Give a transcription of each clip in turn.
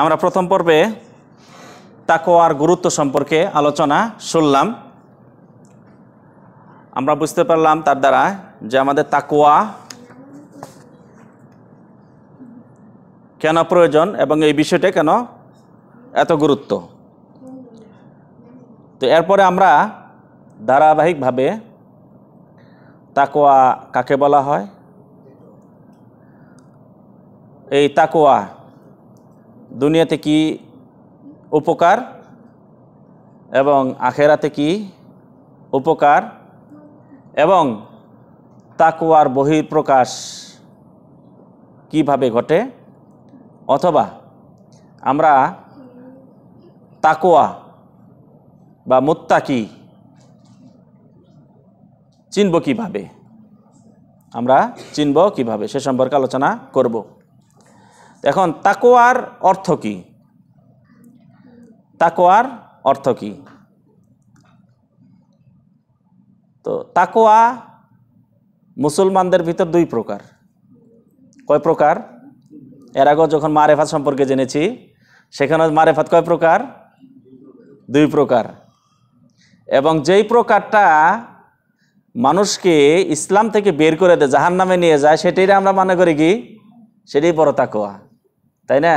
আমরা প্রথম পর্বে তাকোয়ার গুরুত্ব সম্পর্কে আলোচনা শুনলাম আমরা বুঝতে পারলাম তার দ্বারা যে আমাদের তাকোয়া কেন প্রয়োজন এবং এই বিষয়টা কেন এত গুরুত্ব তো এরপরে আমরা ধারাবাহিকভাবে তাকোয়া কাকে বলা হয় এই তাকোয়া দুনিয়াতে কি উপকার এবং আখেরাতে কি উপকার এবং তাকোয়ার বহিঃপ্রকাশ কিভাবে ঘটে অথবা আমরা তাকোয়া বা মোত্তাকি চিনব কিভাবে আমরা চিনব কিভাবে সে সম্পর্কে আলোচনা করব এখন তাকোয়ার অর্থ কি তাকোয়ার অর্থ কি তো তাকোয়া মুসলমানদের ভিতর দুই প্রকার কয় প্রকার এর আগেও যখন মারেফাত সম্পর্কে জেনেছি সেখানে মারেফাত কয় প্রকার দুই প্রকার এবং যেই প্রকারটা মানুষকে ইসলাম থেকে বের করে দেয় জাহান নামে নিয়ে যায় সেটাই আমরা মনে করি কি সেটাই বড় তাকোয়া তাই না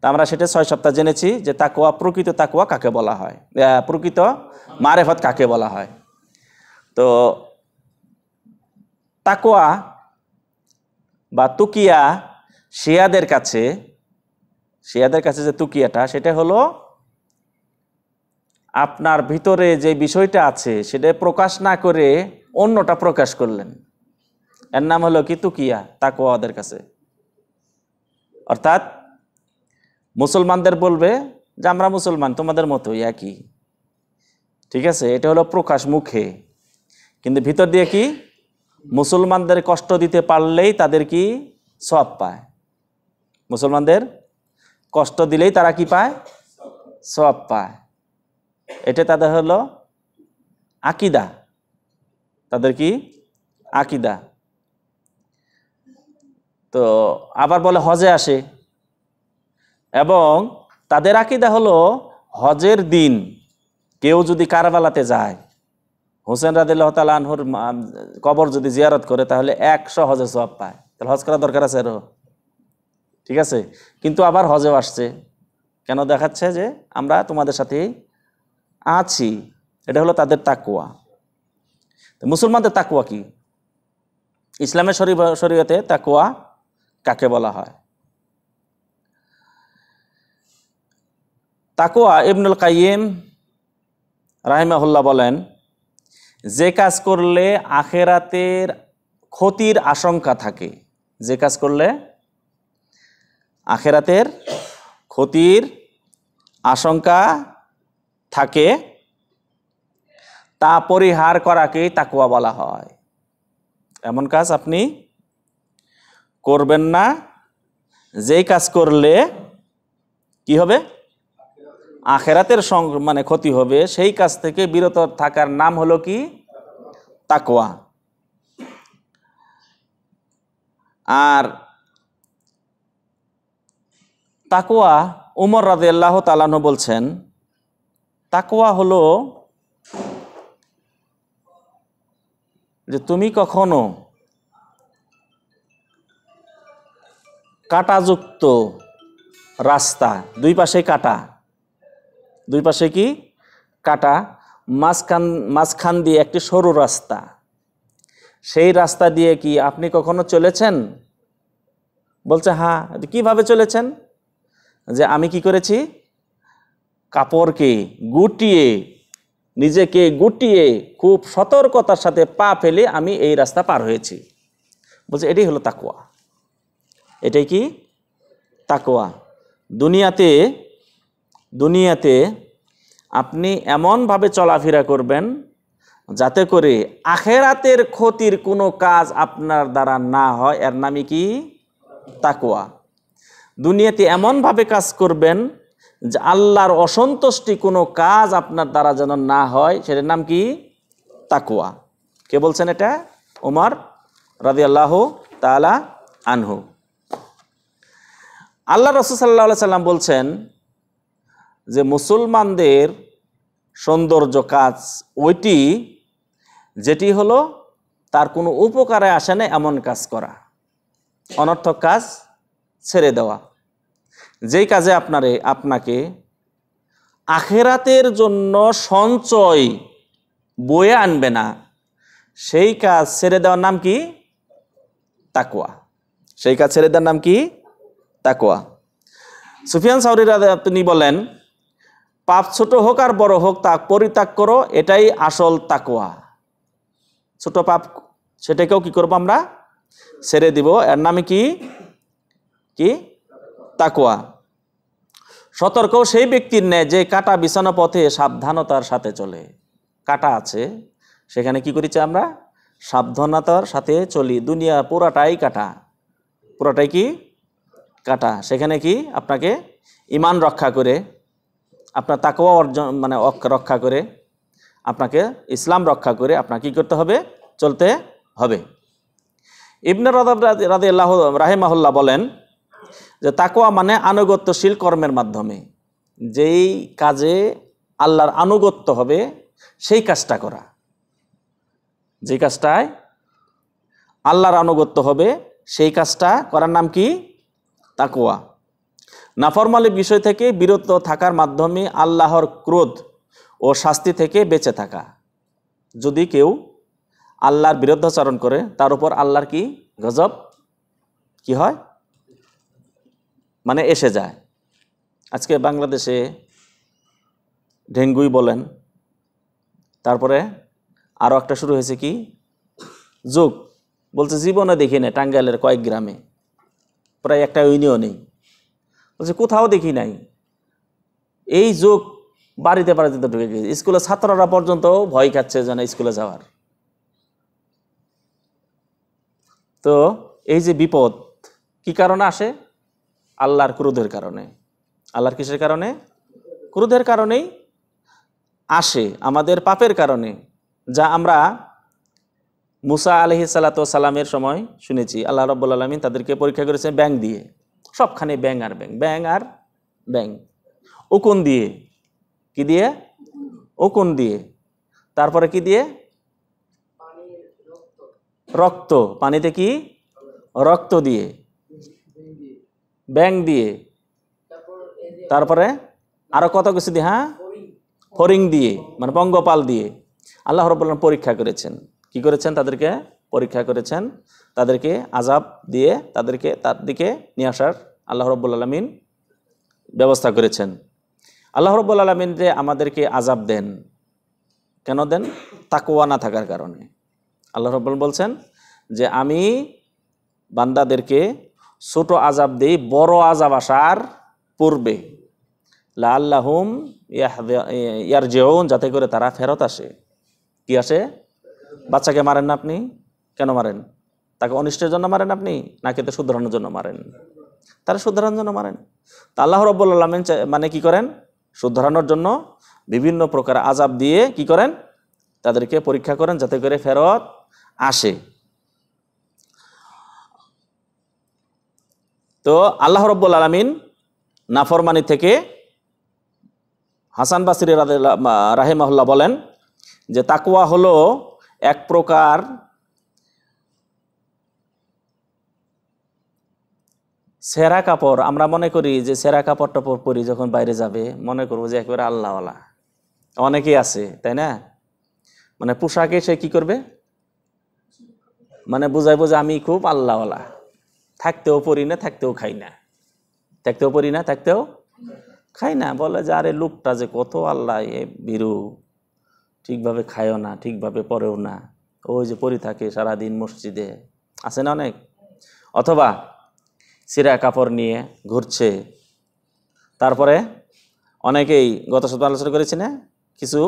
তা আমরা সেটা ছয় সপ্তাহ জেনেছি যে তাকুয়া প্রকৃত তাকুয়া কাকে বলা হয় প্রকৃত মারেফত কাকে বলা হয় তো তাকুয়া বা তুকিয়া শিয়াদের কাছে শিয়াদের কাছে যে তুকিয়াটা সেটা হলো আপনার ভিতরে যে বিষয়টা আছে সেটা প্রকাশ না করে অন্যটা প্রকাশ করলেন এর নাম হলো কি তুকিয়া তাকুয়াদের কাছে অর্থাৎ মুসলমানদের বলবে যে আমরা মুসলমান তোমাদের মতোই একই ঠিক আছে এটা হলো প্রকাশ মুখে কিন্তু ভিতর দিয়ে কি মুসলমানদের কষ্ট দিতে পারলেই তাদের কি সব পায় মুসলমানদের কষ্ট দিলেই তারা কি পায় সব পায় এটা তাদের হলো আকিদা তাদের কি আকিদা তো আবার বলে হজে আসে এবং তাদের আকিদা হলো হজের দিন কেউ যদি কারবালাতে যায় হোসেন রাদিল্লাহ তাল আনহুর কবর যদি জিয়ারত করে তাহলে একশো হজে সব পায় তাহলে হজ করা দরকার আছে আরও ঠিক আছে কিন্তু আবার হজেও আসছে কেন দেখাচ্ছে যে আমরা তোমাদের সাথে আছি এটা হলো তাদের তাকুয়া মুসলমানদের তাকুয়া কি ইসলামের শরীয়তে তাকুয়া কাকে বলা হয় তাকুয়া ইবনুল কাইম রাহিমাহুল্লাহ বলেন যে কাজ করলে আখেরাতের ক্ষতির আশঙ্কা থাকে যে কাজ করলে আখেরাতের ক্ষতির আশঙ্কা থাকে তা পরিহার করাকেই তাকুয়া বলা হয় এমন কাজ আপনি করবেন না যেই কাজ করলে কি হবে আখেরাতের মানে ক্ষতি হবে সেই কাজ থেকে বিরত থাকার নাম হলো কি তাকোয়া আর তাকোয়া উমর রাজে আল্লাহ তালানো বলছেন তাকোয়া হলো যে তুমি কখনো কাটাযুক্ত রাস্তা দুই পাশে কাটা দুই পাশে কি কাটা মাঝখান মাঝখান দিয়ে একটি সরু রাস্তা সেই রাস্তা দিয়ে কি আপনি কখনো চলেছেন বলছে হ্যাঁ কিভাবে চলেছেন যে আমি কি করেছি কাপড়কে গুটিয়ে নিজেকে গুটিয়ে খুব সতর্কতার সাথে পা ফেলে আমি এই রাস্তা পার হয়েছি বলছে এটি হলো তাকুয়া এটাই কি তাকোয়া দুনিয়াতে দুনিয়াতে আপনি এমনভাবে চলাফেরা করবেন যাতে করে আখেরাতের ক্ষতির কোনো কাজ আপনার দ্বারা না হয় এর নামই কি তাকোয়া দুনিয়াতে এমনভাবে কাজ করবেন যে আল্লাহর অসন্তুষ্টি কোনো কাজ আপনার দ্বারা যেন না হয় সেটার নাম কি তাকুয়া কে বলছেন এটা ওমর রাজি আল্লাহ তালা আনহু আল্লাহ রসুল সাল্লাহ সাল্লাম বলছেন যে মুসলমানদের সৌন্দর্য কাজ ওইটি যেটি হলো তার কোনো উপকারে আসে না এমন কাজ করা অনর্থক কাজ ছেড়ে দেওয়া যেই কাজে আপনারে আপনাকে আখেরাতের জন্য সঞ্চয় বয়ে আনবে না সেই কাজ ছেড়ে দেওয়ার নাম কি তাকুয়া সেই কাজ ছেড়ে দেওয়ার নাম কি তাকোয়া সুফিয়ান সাউরি তিনি বলেন পাপ ছোট হোক আর বড় হোক তা পরিত্যাগ করো এটাই আসল তাকোয়া ছোট পাপ সেটাকেও কি করবো আমরা ছেড়ে দিব এর নামে কি কি তাকোয়া সতর্ক সেই ব্যক্তির ন্যায় যে কাটা বিছানো পথে সাবধানতার সাথে চলে কাটা আছে সেখানে কি করেছি আমরা সাবধানতার সাথে চলি দুনিয়া পুরাটাই কাটা পুরাটাই কি কাটা সেখানে কি আপনাকে ইমান রক্ষা করে আপনার তাকওয়া অর্জন মানে রক্ষা করে আপনাকে ইসলাম রক্ষা করে আপনাকে কী করতে হবে চলতে হবে ইবনে রাদাব রাদে আল্লাহ রাহেমাহুল্লাহ বলেন যে তাকোয়া মানে আনুগত্যশীল কর্মের মাধ্যমে যেই কাজে আল্লাহর আনুগত্য হবে সেই কাজটা করা যে কাজটায় আল্লাহর আনুগত্য হবে সেই কাজটা করার নাম কি তাকোয়া নাফরমালের বিষয় থেকে বিরত থাকার মাধ্যমে আল্লাহর ক্রোধ ও শাস্তি থেকে বেঁচে থাকা যদি কেউ আল্লাহর বিরুদ্ধাচরণ করে তার উপর আল্লাহর কি গজব কি হয় মানে এসে যায় আজকে বাংলাদেশে ডেঙ্গুই বলেন তারপরে আরও একটা শুরু হয়েছে কি যোগ বলছে জীবনে দেখি না টাঙ্গাইলের কয়েক গ্রামে প্রায় একটা ইউনিয়নেই বলছে কোথাও দেখি নাই এই যোগ বাড়িতে বাড়িতে ঢুকে গেছে স্কুলের ছাত্ররা পর্যন্ত ভয় খাচ্ছে যেন স্কুলে যাওয়ার তো এই যে বিপদ কি কারণে আসে আল্লাহর ক্রোধের কারণে আল্লাহর কিসের কারণে ক্রোধের কারণেই আসে আমাদের পাপের কারণে যা আমরা মুসা আলহি সালামের সময় শুনেছি আল্লাহ রব্বুল আলমিন তাদেরকে পরীক্ষা করেছে ব্যাং দিয়ে সবখানে ব্যাং আর ব্যাং ব্যাং আর ব্যাং উকুন দিয়ে কি দিয়ে উকুন দিয়ে তারপরে কি দিয়ে রক্ত পানিতে কি রক্ত দিয়ে ব্যাং দিয়ে তারপরে আরও কত কিছু দিয়ে হ্যাঁ ফরিং দিয়ে মানে পঙ্গপাল দিয়ে আল্লাহ রব্বুল্লাহ পরীক্ষা করেছেন কি করেছেন তাদেরকে পরীক্ষা করেছেন তাদেরকে আজাব দিয়ে তাদেরকে তার দিকে নিয়ে আসার আল্লাহ রব্বুল আলমিন ব্যবস্থা করেছেন আল্লাহ রব্বুল আলমিন যে আমাদেরকে আজাব দেন কেন দেন তাকোয়া না থাকার কারণে আল্লাহ রব্বুল বলছেন যে আমি বান্দাদেরকে ছোট আজাব দিই বড় আজাব আসার পূর্বে লা আল্লাহুম ইয়ার জেউন যাতে করে তারা ফেরত আসে কি আসে বাচ্চাকে মারেন না আপনি কেন মারেন তাকে অনিষ্টের জন্য মারেন আপনি নাকি তো শুধরানোর জন্য মারেন তারা শুধরানোর জন্য মারেন তা আল্লাহ রব্বুল মানে কি করেন শুধরানোর জন্য বিভিন্ন প্রকার আজাব দিয়ে কি করেন তাদেরকে পরীক্ষা করেন যাতে করে ফেরত আসে তো আল্লাহ রব্বুল আলমিন নাফরমানি থেকে হাসান বাসির রাহেমাহুল্লাহ বলেন যে তাকুয়া হলো এক প্রকার সেরা কাপড় আমরা মনে করি যে সেরা কাপড় টাপড় পরি যখন বাইরে যাবে মনে করবো যে একেবারে আল্লাহওয়ালা অনেকেই আছে তাই না মানে পোশাকে সে কি করবে মানে বোঝাই বোঝা আমি খুব আল্লাহওয়ালা থাকতেও পরি না থাকতেও খাই না থাকতেও পরি না থাকতেও খাই না বলে যে আরে লোকটা যে কত আল্লাহ এ বিরূপ ঠিকভাবে খায়ও না ঠিকভাবে পরেও না ওই যে পরি থাকে সারাদিন মসজিদে আছে না অনেক অথবা সিরা কাপড় নিয়ে ঘুরছে তারপরে অনেকেই গত সপ্তাহ আলোচনা করেছি না কিছু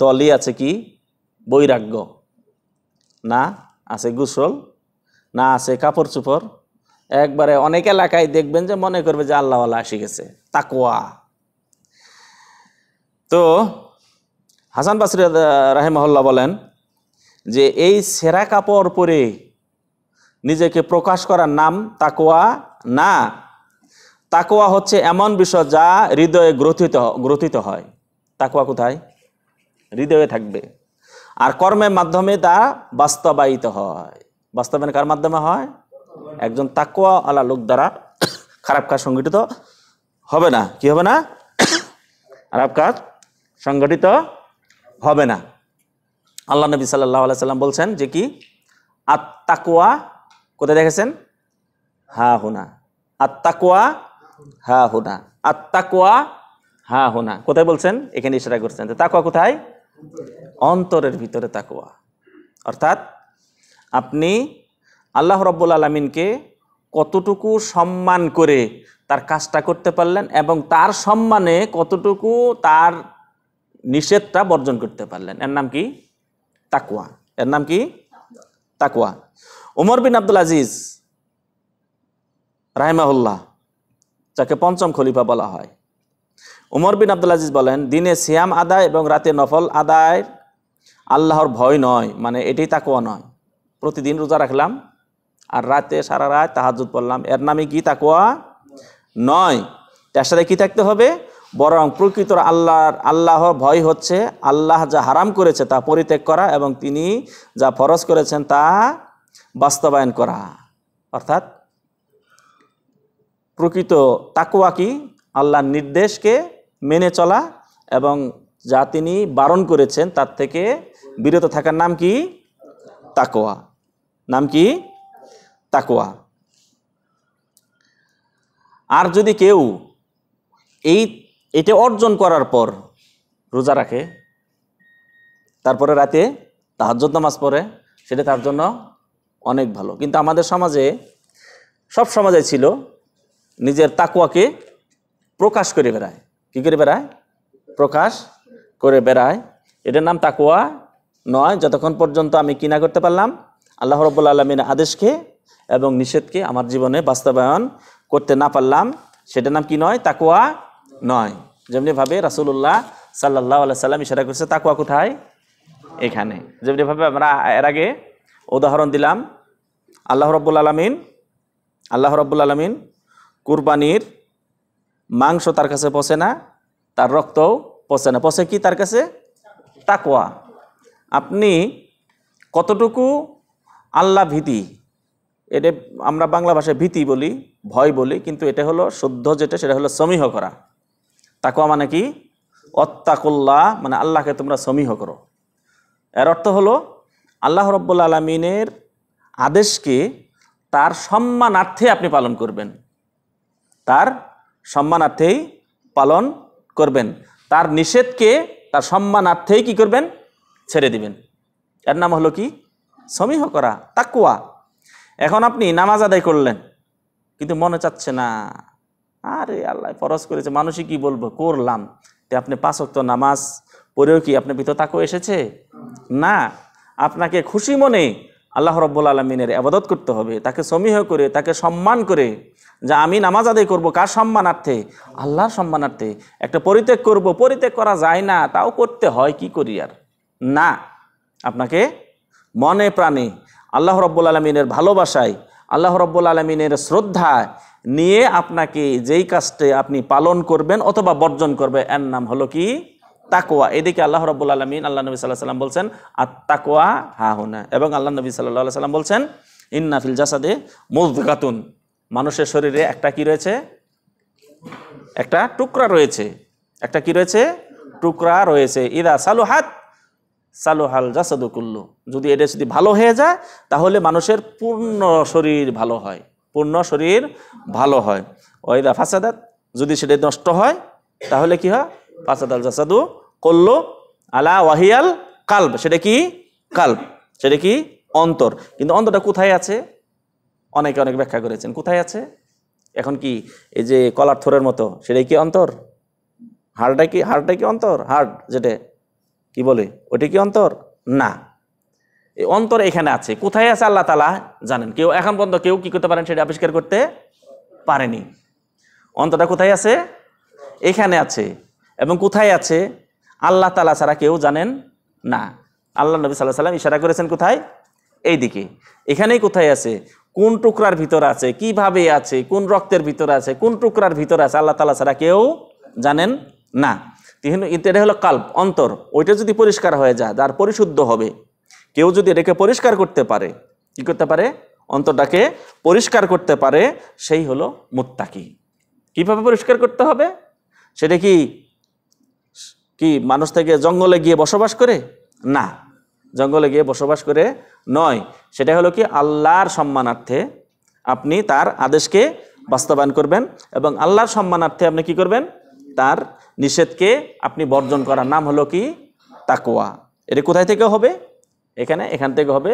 দলই আছে কি বৈরাগ্য না আছে গুসল না আছে কাপড় চুপড় একবারে অনেক এলাকায় দেখবেন যে মনে করবে যে আল্লাহওয়ালা আসি গেছে তাকোয়া তো হাসান বাসির রাহেমহল্লা বলেন যে এই সেরা কাপড় পরে নিজেকে প্রকাশ করার নাম তাকোয়া না তাকোয়া হচ্ছে এমন বিষয় যা হৃদয়ে গ্রথিত গ্রথিত হয় তাকোয়া কোথায় হৃদয়ে থাকবে আর কর্মের মাধ্যমে তা বাস্তবায়িত হয় বাস্তবায়ন কার মাধ্যমে হয় একজন তাকোয়া আলা লোক দ্বারা খারাপ কাজ সংগঠিত হবে না কি হবে না খারাপ কাজ সংগঠিত হবে না আল্লাহ নবী সাল্লাহ সাল্লাম বলছেন যে কি আত্মাকুয়া কোথায় দেখেছেন হা হুনা আত্মাকুয়া হা হুনা আত্মাকুয়া হা হুনা কোথায় বলছেন এখানে ইশারা করছেন তাকুয়া কোথায় অন্তরের ভিতরে তাকুয়া অর্থাৎ আপনি আল্লাহ রব্বুল আলমিনকে কতটুকু সম্মান করে তার কাজটা করতে পারলেন এবং তার সম্মানে কতটুকু তার নিষেধটা বর্জন করতে পারলেন এর নাম কি তাকুয়া এর নাম কি তাকুয়া উমর বিন আব্দুল আজিজ রাহেমাহুল্লাহ যাকে পঞ্চম খলিফা বলা হয় উমর বিন আব্দুল আজিজ বলেন দিনে সিয়াম আদায় এবং রাতে নফল আদায় আল্লাহর ভয় নয় মানে এটাই তাকুয়া নয় প্রতিদিন রোজা রাখলাম আর রাতে সারা রাত তাহাজুদ পড়লাম এর নামে কি তাকুয়া নয় তার সাথে কি থাকতে হবে বরং প্রকৃত আল্লাহর আল্লাহ ভয় হচ্ছে আল্লাহ যা হারাম করেছে তা পরিত্যাগ করা এবং তিনি যা ফরজ করেছেন তা বাস্তবায়ন করা অর্থাৎ প্রকৃত তাকুয়া কি আল্লাহর নির্দেশকে মেনে চলা এবং যা তিনি বারণ করেছেন তার থেকে বিরত থাকার নাম কি তাকোয়া নাম কি তাকোয়া আর যদি কেউ এই এটা অর্জন করার পর রোজা রাখে তারপরে রাতে তাহাজ্জত নামাজ পড়ে সেটা তার জন্য অনেক ভালো কিন্তু আমাদের সমাজে সব সমাজে ছিল নিজের তাকুয়াকে প্রকাশ করে বেড়ায় কী করে বেড়ায় প্রকাশ করে বেড়ায় এটার নাম তাকুয়া নয় যতক্ষণ পর্যন্ত আমি কিনা করতে পারলাম আল্লাহ রব্বুল আলমিনের আদেশকে এবং নিষেধকে আমার জীবনে বাস্তবায়ন করতে না পারলাম সেটার নাম কি নয় তাকুয়া নয় যেমনিভাবে রাসুল্লাহ সাল্লাহ আল্লাহ সাল্লাম ইশারা করছে তাকুয়া কোথায় এখানে যেমনিভাবে আমরা এর আগে উদাহরণ দিলাম আল্লাহ রব্বুল আলমিন আল্লাহ রব্বুল আলমিন কুরবানির মাংস তার কাছে পচে না তার রক্তও পচে না পচে কি তার কাছে তাকুয়া আপনি কতটুকু আল্লাহ ভীতি এটা আমরা বাংলা ভাষায় ভীতি বলি ভয় বলি কিন্তু এটা হলো শুদ্ধ যেটা সেটা হলো সমীহ করা তাকুয়া মানে কি অত্তাকুল্লাহ মানে আল্লাহকে তোমরা সমীহ করো এর অর্থ হলো আল্লাহ রব্বুল আলমিনের আদেশকে তার সম্মানার্থে আপনি পালন করবেন তার সম্মানার্থেই পালন করবেন তার নিষেধকে তার সম্মানার্থেই কি করবেন ছেড়ে দিবেন এর নাম হলো কি সমীহ করা তাকুয়া এখন আপনি নামাজ আদায় করলেন কিন্তু মনে চাচ্ছে না আরে আল্লাহ ফরজ করেছে মানুষই কি বলবো করলাম তে আপনি পাঁচক্ত নামাজ পড়েও কি আপনি ভিতর তাকেও এসেছে না আপনাকে খুশি মনে আল্লাহ রব্বুল আলমিনের আবাদত করতে হবে তাকে সমীহ করে তাকে সম্মান করে যে আমি নামাজ আদায় করব কার সম্মানার্থে আল্লাহর সম্মানার্থে একটা পরিত্যাগ করব পরিত্যাগ করা যায় না তাও করতে হয় কি করি আর না আপনাকে মনে প্রাণে আল্লাহ রব্বুল আলমিনের ভালোবাসায় আল্লাহ রব্বুল আলমিনের শ্রদ্ধা নিয়ে আপনাকে যেই কাজটা আপনি পালন করবেন অথবা বর্জন করবে এর নাম হলো কি তাকোয়া এদিকে আল্লাহ রব্বুল আলমিন আল্লাহ নবী সাল্লাহ সাল্লাম বলছেন আর তাকোয়া হা হুনা এবং আল্লাহ নবী সাল্লাহ সাল্লাম বলছেন ইন্নাফিল জাসাদে মুজগাতুন মানুষের শরীরে একটা কি রয়েছে একটা টুকরা রয়েছে একটা কি রয়েছে টুকরা রয়েছে ইদা সালুহাত সালোহাল করলো যদি এটা যদি ভালো হয়ে যায় তাহলে মানুষের পূর্ণ শরীর ভালো হয় পূর্ণ শরীর ভালো হয় ওয়েদা ফাসাদাত যদি সেটা নষ্ট হয় তাহলে কি হয় ফাসাদ আল জাসাদু করলো আলা ওয়াহিয়াল কাল্প সেটা কি কাল্প সেটা কি অন্তর কিন্তু অন্তরটা কোথায় আছে অনেকে অনেক ব্যাখ্যা করেছেন কোথায় আছে এখন কি এই যে কলার থোরের মতো সেটাই কি অন্তর হাড়টা কি হাড়টা কি অন্তর হাড় যেটা কি বলে ওটা কি অন্তর না অন্তর এখানে আছে কোথায় আছে আল্লাহ তালা জানেন কেউ এখন পর্যন্ত কেউ কি করতে পারেন সেটা আবিষ্কার করতে পারেনি অন্তরটা কোথায় আছে এখানে আছে এবং কোথায় আছে আল্লাহ তালা ছাড়া কেউ জানেন না আল্লাহ নবী সাল্লাহ সাল্লাম ইশারা করেছেন কোথায় এই দিকে এখানেই কোথায় আছে কোন টুকরার ভিতর আছে কিভাবে আছে কোন রক্তের ভিতর আছে কোন টুকরার ভিতর আছে আল্লাহ তালা ছাড়া কেউ জানেন না তিহিন এটা হলো কাল্প অন্তর ওইটা যদি পরিষ্কার হয়ে যায় তার পরিশুদ্ধ হবে কেউ যদি এটাকে পরিষ্কার করতে পারে কি করতে পারে অন্তরটাকে পরিষ্কার করতে পারে সেই হলো মুত্তাকি কিভাবে পরিষ্কার করতে হবে সেটা কি কি মানুষ থেকে জঙ্গলে গিয়ে বসবাস করে না জঙ্গলে গিয়ে বসবাস করে নয় সেটা হলো কি আল্লাহর সম্মানার্থে আপনি তার আদেশকে বাস্তবায়ন করবেন এবং আল্লাহর সম্মানার্থে আপনি কি করবেন তার নিষেধকে আপনি বর্জন করার নাম হলো কি তাকোয়া এটা কোথায় থেকে হবে এখানে এখান থেকে হবে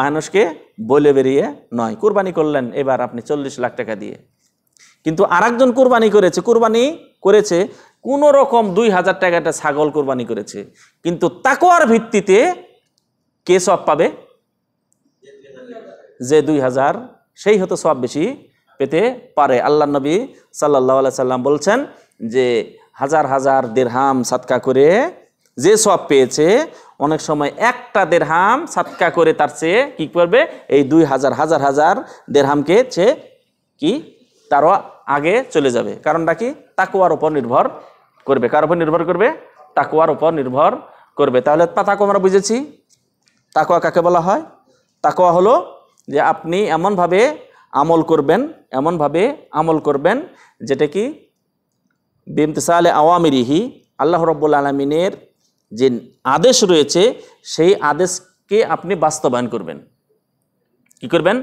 মানুষকে বলে বেরিয়ে নয় কুরবানি করলেন এবার আপনি চল্লিশ লাখ টাকা দিয়ে কিন্তু আর একজন কুরবানি করেছে কুরবানি করেছে কোনো রকম দুই হাজার টাকাটা ছাগল কোরবানি করেছে কিন্তু তাকোয়ার ভিত্তিতে কে সব পাবে যে দুই হাজার সেই হতো সব বেশি পেতে পারে আল্লাহ নবী সাল্লাহ সাল্লাম বলছেন যে হাজার হাজার দেড়হাম সাতকা করে যে সব পেয়েছে অনেক সময় একটা দেড়হাম সাতকা করে তার চেয়ে কী করবে এই দুই হাজার হাজার হাজার দেড়হামকে সে কি তারও আগে চলে যাবে কারণটা কি তাকুয়ার উপর নির্ভর করবে কার উপর নির্ভর করবে তাকুয়ার উপর নির্ভর করবে তাহলে তাকু আমরা বুঝেছি তাকুয়া কাকে বলা হয় তাকুয়া হলো যে আপনি এমনভাবে আমল করবেন এমনভাবে আমল করবেন যেটা কি বেমতেসালে আওয়ামিরিহি আল্লাহ রব্বুল আলমিনের যে আদেশ রয়েছে সেই আদেশকে আপনি বাস্তবায়ন করবেন কি করবেন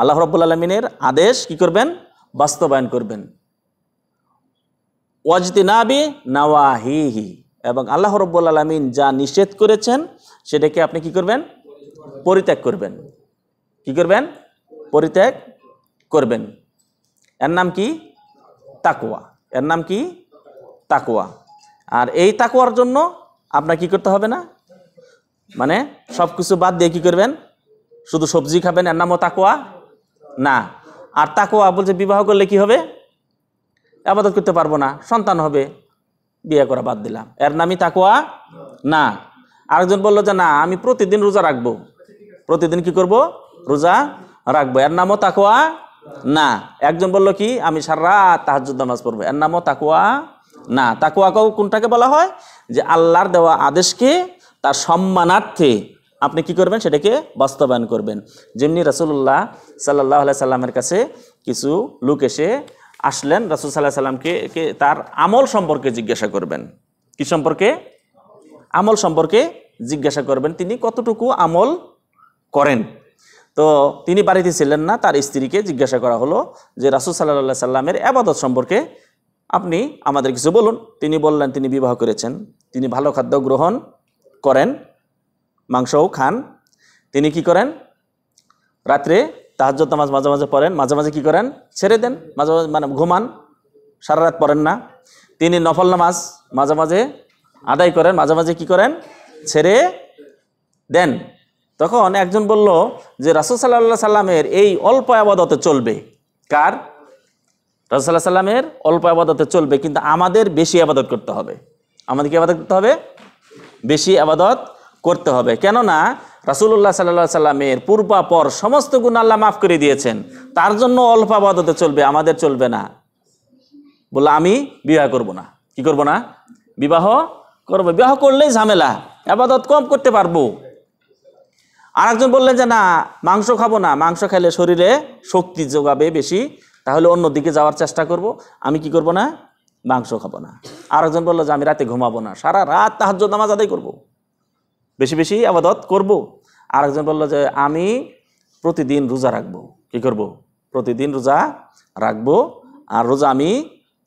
আল্লাহ রব্বুল আলমিনের আদেশ কি করবেন বাস্তবায়ন করবেন ওয়াজতিনাবি নাওয়াহিহি এবং আল্লাহ রব্বুল আলমিন যা নিষেধ করেছেন সেটাকে আপনি কি করবেন পরিত্যাগ করবেন কি করবেন পরিত্যাগ করবেন এর নাম কি তাকুয়া এর নাম কি তাকুয়া আর এই তাকুয়ার জন্য আপনার কি করতে হবে না মানে সব কিছু বাদ দিয়ে কি করবেন শুধু সবজি খাবেন এর নামও তাকুয়া না আর তাকুয়া বলছে বিবাহ করলে কি হবে আবাদত করতে পারবো না সন্তান হবে বিয়ে করা বাদ দিলাম এর নামই তাকুয়া না আরেকজন বলল যে না আমি প্রতিদিন রোজা রাখবো প্রতিদিন কি করব রোজা রাখবো এর নামও তাকুয়া না একজন বলল কি আমি সারা তাহাজ নামাজ পড়বো এর নামও তাকুয়া না তাকুয়া কাউ কোনটাকে বলা হয় যে আল্লাহর দেওয়া আদেশকে তার সম্মানার্থে আপনি কি করবেন সেটাকে বাস্তবায়ন করবেন যেমনি রসুল্লাহ সাল্লাহ সাল্লামের কাছে কিছু লোক এসে আসলেন রসুল সাল্লাহ সাল্লামকে তার আমল সম্পর্কে জিজ্ঞাসা করবেন কি সম্পর্কে আমল সম্পর্কে জিজ্ঞাসা করবেন তিনি কতটুকু আমল করেন তো তিনি বাড়িতে ছিলেন না তার স্ত্রীকে জিজ্ঞাসা করা হলো যে রাসুল সাল্লাহ সাল্লামের আবাদত সম্পর্কে আপনি আমাদের কিছু বলুন তিনি বললেন তিনি বিবাহ করেছেন তিনি ভালো খাদ্য গ্রহণ করেন মাংসও খান তিনি কি করেন রাত্রে তাহাজ তামাজ মাঝে মাঝে পড়েন মাঝে মাঝে কী করেন ছেড়ে দেন মাঝে মাঝে মানে ঘুমান সারা রাত পড়েন না তিনি নফল নামাজ মাঝে মাঝে আদায় করেন মাঝে মাঝে কী করেন ছেড়ে দেন তখন একজন বলল যে রাসুল সাল্লাহ সাল্লামের এই অল্প আবাদতে চলবে কার রাসুল্লাহ সাল্লামের অল্প আবাদতে চলবে কিন্তু আমাদের বেশি আবাদত করতে হবে আমাদেরকে আবাদত করতে হবে বেশি আবাদত করতে হবে কেননা রাসুল্লাহ সাল্লাহ সাল্লামের পূর্বাপর সমস্ত গুণ আল্লাহ মাফ করে দিয়েছেন তার জন্য অল্প আবাদতে চলবে আমাদের চলবে না বললো আমি বিবাহ করব না কি করব না বিবাহ করবো বিবাহ করলেই ঝামেলা আবাদত কম করতে পারবো আরেকজন বললেন যে না মাংস খাবো না মাংস খেলে শরীরে শক্তি যোগাবে বেশি তাহলে অন্য দিকে যাওয়ার চেষ্টা করব আমি কি করব না মাংস খাবো না আরেকজন বললো যে আমি রাতে ঘুমাবো না সারা রাত জন্য আমার আদায় করব। বেশি বেশি আবাদত করব। আরেকজন বললো যে আমি প্রতিদিন রোজা রাখবো কি করব। প্রতিদিন রোজা রাখবো আর রোজা আমি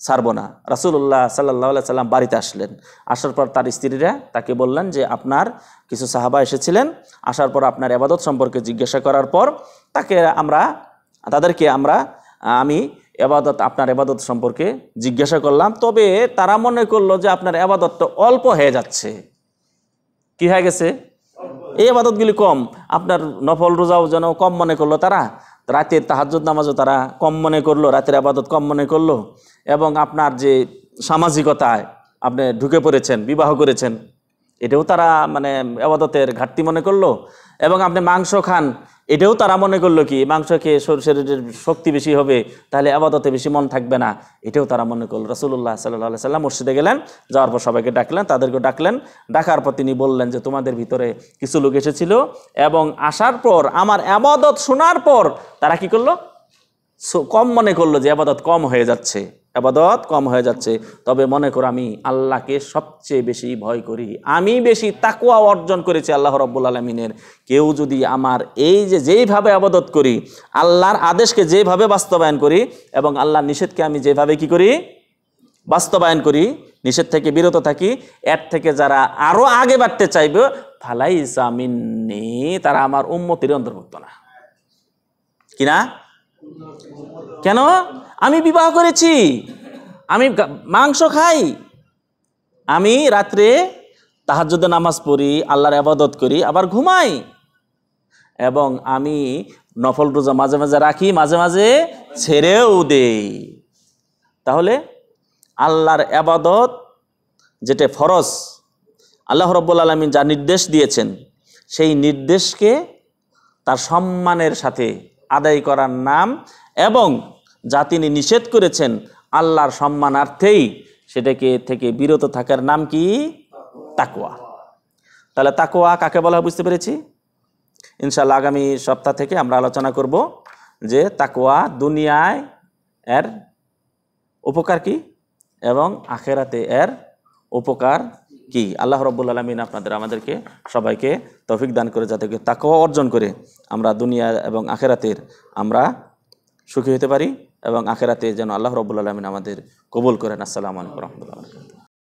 ছাড়ব না রাসুল্লাহ সাল্লাহ সাল্লাম বাড়িতে আসলেন আসার পর তার স্ত্রীরা তাকে বললেন যে আপনার কিছু সাহাবা এসেছিলেন আসার পর আপনার এবাদত সম্পর্কে জিজ্ঞাসা করার পর তাকে আমরা তাদেরকে আমরা আমি এবাদত আপনার এবাদত সম্পর্কে জিজ্ঞাসা করলাম তবে তারা মনে করলো যে আপনার এবাদতটা অল্প হয়ে যাচ্ছে কি হয়ে গেছে এই আবাদতগুলি কম আপনার নফল রোজাও যেন কম মনে করলো তারা রাতের তাহাজুদ নামাজও তারা কম মনে করলো রাতের আবাদত কম মনে করলো এবং আপনার যে সামাজিকতায় আপনি ঢুকে পড়েছেন বিবাহ করেছেন এটাও তারা মানে আবাদতের ঘাটতি মনে করলো এবং আপনি মাংস খান এটাও তারা মনে করলো কি মাংস খেয়ে শরীরের শক্তি বেশি হবে তাহলে আবাদতে বেশি মন থাকবে না এটাও তারা মনে করলো রসুল্লাহ সাল্লাহ সাল্লাম মসজিদে গেলেন যাওয়ার পর সবাইকে ডাকলেন তাদেরকে ডাকলেন ডাকার পর তিনি বললেন যে তোমাদের ভিতরে কিছু লোক এসেছিল এবং আসার পর আমার আবাদত শোনার পর তারা কি করলো কম মনে করলো যে আবাদত কম হয়ে যাচ্ছে আবাদত কম হয়ে যাচ্ছে তবে মনে করো আমি আল্লাহকে সবচেয়ে বেশি ভয় করি আমি বেশি তাকুয়া অর্জন করেছি আল্লাহ রব্বুল আলমিনের কেউ যদি আমার এই যে যেইভাবে আবাদত করি আল্লাহর আদেশকে যেভাবে বাস্তবায়ন করি এবং আল্লাহর নিষেধকে আমি যেভাবে কি করি বাস্তবায়ন করি নিষেধ থেকে বিরত থাকি এর থেকে যারা আরও আগে বাড়তে চাইবে ফালাই জামিননি তারা আমার উন্মতির অন্তর্ভুক্ত না কিনা কেন আমি বিবাহ করেছি আমি মাংস খাই আমি রাত্রে তাহাজুদে নামাজ পড়ি আল্লাহর আবাদত করি আবার ঘুমাই এবং আমি নফল রোজা মাঝে মাঝে রাখি মাঝে মাঝে ছেড়েও দেই তাহলে আল্লাহর আবাদত যেটা ফরজ আল্লাহ রব্বুল আলমিন যা নির্দেশ দিয়েছেন সেই নির্দেশকে তার সম্মানের সাথে আদায় করার নাম এবং যা তিনি নিষেধ করেছেন আল্লাহর সম্মানার্থেই সেটাকে থেকে বিরত থাকার নাম কি তাকোয়া তাহলে তাকোয়া কাকে বলা বুঝতে পেরেছি ইনশাল্লাহ আগামী সপ্তাহ থেকে আমরা আলোচনা করব যে তাকোয়া দুনিয়ায় এর উপকার কি এবং আখেরাতে এর উপকার কি আল্লাহ রব্বুল আলমিন আপনাদের আমাদেরকে সবাইকে তফিক দান করে যাতে তাকোয়া অর্জন করে আমরা দুনিয়া এবং আখেরাতের আমরা সুখী হতে পারি এবং আখেরাতে যেন আল্লাহ রবুল্লা আলমিন আমাদের কবুল করেন আসসালামু আলাইকুম রহমতুল্লাহ